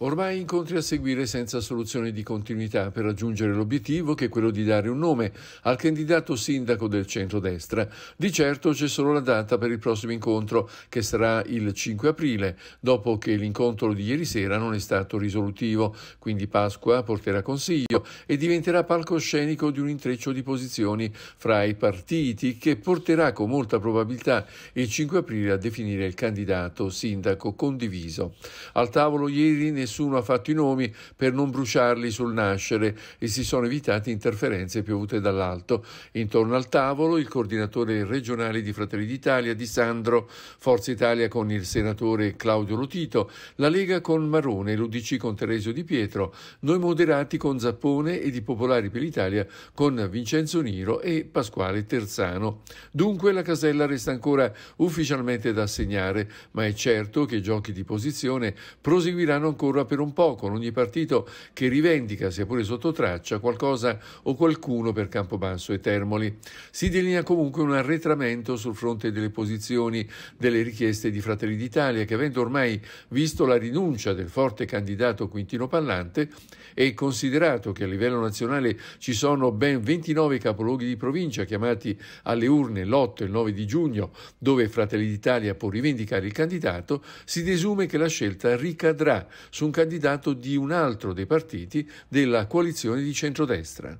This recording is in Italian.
Ormai incontri a seguire senza soluzione di continuità per raggiungere l'obiettivo che è quello di dare un nome al candidato sindaco del centrodestra. Di certo c'è solo la data per il prossimo incontro, che sarà il 5 aprile, dopo che l'incontro di ieri sera non è stato risolutivo, quindi Pasqua porterà consiglio e diventerà palcoscenico di un intreccio di posizioni fra i partiti che porterà con molta probabilità il 5 aprile a definire il candidato sindaco condiviso. Al tavolo ieri ne nessuno ha fatto i nomi per non bruciarli sul nascere e si sono evitate interferenze piovute dall'alto. Intorno al tavolo il coordinatore regionale di Fratelli d'Italia Di Sandro, Forza Italia con il senatore Claudio Lotito, la Lega con Marone, l'Udc con Teresio Di Pietro, noi moderati con Zappone e i Popolari per l'Italia con Vincenzo Niro e Pasquale Terzano. Dunque la casella resta ancora ufficialmente da assegnare, ma è certo che i giochi di posizione proseguiranno ancora dura per un po' con ogni partito che rivendica, sia pure sotto traccia, qualcosa o qualcuno per Campobasso e Termoli. Si delinea comunque un arretramento sul fronte delle posizioni, delle richieste di Fratelli d'Italia che avendo ormai visto la rinuncia del forte candidato Quintino Pallante e considerato che a livello nazionale ci sono ben 29 capoluoghi di provincia chiamati alle urne l'8 e il 9 di giugno, dove Fratelli d'Italia può rivendicare il candidato, si desume che la scelta ricadrà su un candidato di un altro dei partiti della coalizione di centrodestra.